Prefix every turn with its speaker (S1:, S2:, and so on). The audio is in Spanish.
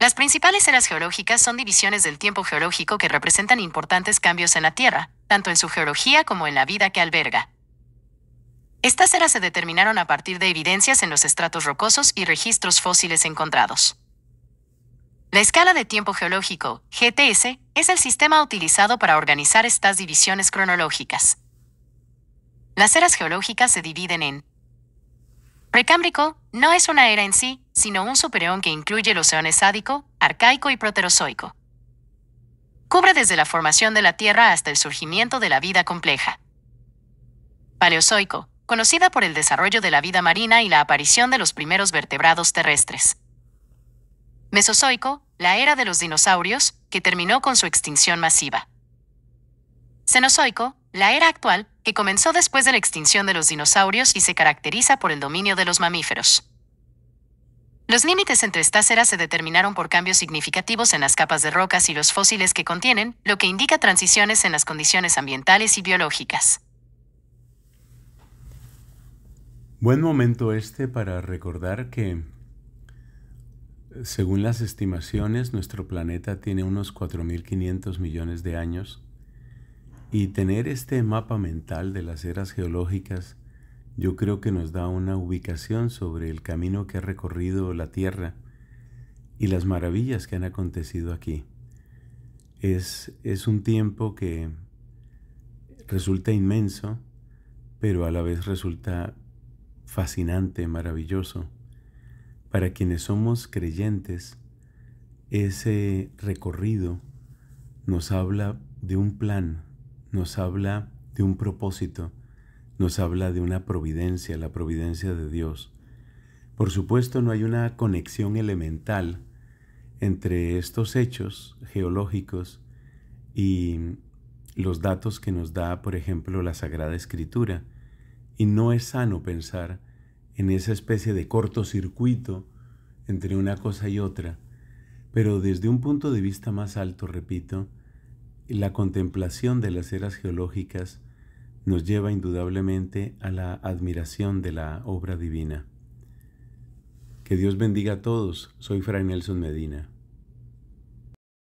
S1: Las principales eras geológicas son divisiones del tiempo geológico que representan importantes cambios en la Tierra, tanto en su geología como en la vida que alberga. Estas eras se determinaron a partir de evidencias en los estratos rocosos y registros fósiles encontrados. La escala de tiempo geológico, GTS, es el sistema utilizado para organizar estas divisiones cronológicas. Las eras geológicas se dividen en Precámbrico no es una era en sí, sino un superión que incluye los eones Sádico, arcaico y proterozoico. Cubre desde la formación de la Tierra hasta el surgimiento de la vida compleja. Paleozoico, conocida por el desarrollo de la vida marina y la aparición de los primeros vertebrados terrestres. Mesozoico, la era de los dinosaurios, que terminó con su extinción masiva. Cenozoico, la era actual, que comenzó después de la extinción de los dinosaurios y se caracteriza por el dominio de los mamíferos. Los límites entre estas eras se determinaron por cambios significativos en las capas de rocas y los fósiles que contienen, lo que indica transiciones en las condiciones ambientales y biológicas.
S2: Buen momento este para recordar que, según las estimaciones, nuestro planeta tiene unos 4.500 millones de años y tener este mapa mental de las eras geológicas yo creo que nos da una ubicación sobre el camino que ha recorrido la Tierra y las maravillas que han acontecido aquí. Es, es un tiempo que resulta inmenso, pero a la vez resulta fascinante, maravilloso. Para quienes somos creyentes, ese recorrido nos habla de un plan, nos habla de un propósito, nos habla de una providencia, la providencia de Dios. Por supuesto, no hay una conexión elemental entre estos hechos geológicos y los datos que nos da, por ejemplo, la Sagrada Escritura. Y no es sano pensar en esa especie de cortocircuito entre una cosa y otra. Pero desde un punto de vista más alto, repito, la contemplación de las eras geológicas nos lleva indudablemente a la admiración de la obra divina. Que Dios bendiga a todos. Soy Fray Nelson Medina.